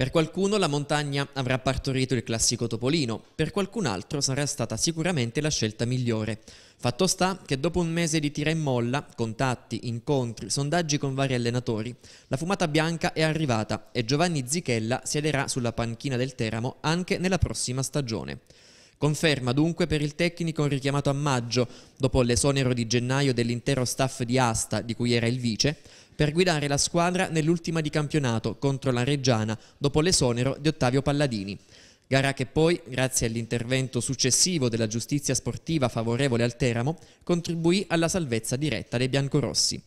Per qualcuno la montagna avrà partorito il classico topolino, per qualcun altro sarà stata sicuramente la scelta migliore. Fatto sta che dopo un mese di tira e molla, contatti, incontri, sondaggi con vari allenatori, la fumata bianca è arrivata e Giovanni Zichella siederà sulla panchina del Teramo anche nella prossima stagione. Conferma dunque per il tecnico richiamato a maggio, dopo l'esonero di gennaio dell'intero staff di Asta, di cui era il vice, per guidare la squadra nell'ultima di campionato contro la Reggiana dopo l'esonero di Ottavio Palladini. Gara che poi, grazie all'intervento successivo della giustizia sportiva favorevole al Teramo, contribuì alla salvezza diretta dei biancorossi.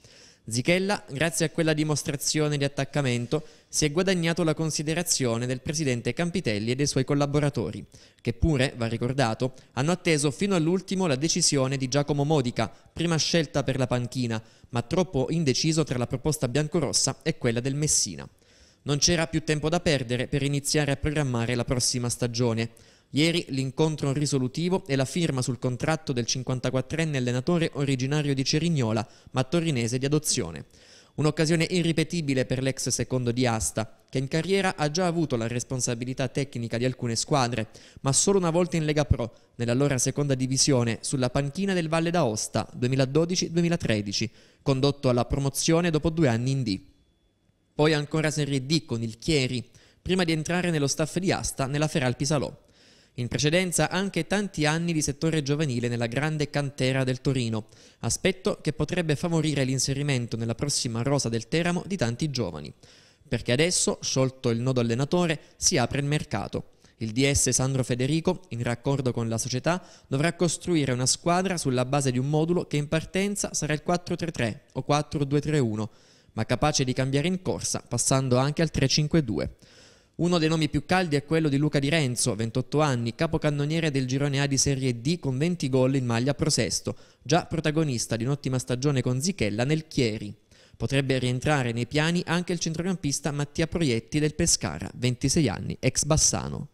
Zichella, grazie a quella dimostrazione di attaccamento, si è guadagnato la considerazione del presidente Campitelli e dei suoi collaboratori, che pure, va ricordato, hanno atteso fino all'ultimo la decisione di Giacomo Modica, prima scelta per la panchina, ma troppo indeciso tra la proposta biancorossa e quella del Messina. Non c'era più tempo da perdere per iniziare a programmare la prossima stagione. Ieri l'incontro risolutivo e la firma sul contratto del 54enne allenatore originario di Cerignola, ma torinese di adozione. Un'occasione irripetibile per l'ex secondo di Asta, che in carriera ha già avuto la responsabilità tecnica di alcune squadre, ma solo una volta in Lega Pro, nell'allora seconda divisione, sulla panchina del Valle d'Aosta 2012-2013, condotto alla promozione dopo due anni in D. Poi ancora Serie D con il Chieri, prima di entrare nello staff di Asta nella Feral Pisalò in precedenza anche tanti anni di settore giovanile nella grande cantera del Torino, aspetto che potrebbe favorire l'inserimento nella prossima rosa del Teramo di tanti giovani, perché adesso, sciolto il nodo allenatore, si apre il mercato. Il DS Sandro Federico, in raccordo con la società, dovrà costruire una squadra sulla base di un modulo che in partenza sarà il 4-3-3 o 4-2-3-1, ma capace di cambiare in corsa, passando anche al 3-5-2. Uno dei nomi più caldi è quello di Luca Di Renzo, 28 anni, capocannoniere del girone A di Serie D con 20 gol in maglia pro sesto, già protagonista di un'ottima stagione con Zichella nel Chieri. Potrebbe rientrare nei piani anche il centrocampista Mattia Proietti del Pescara, 26 anni, ex Bassano.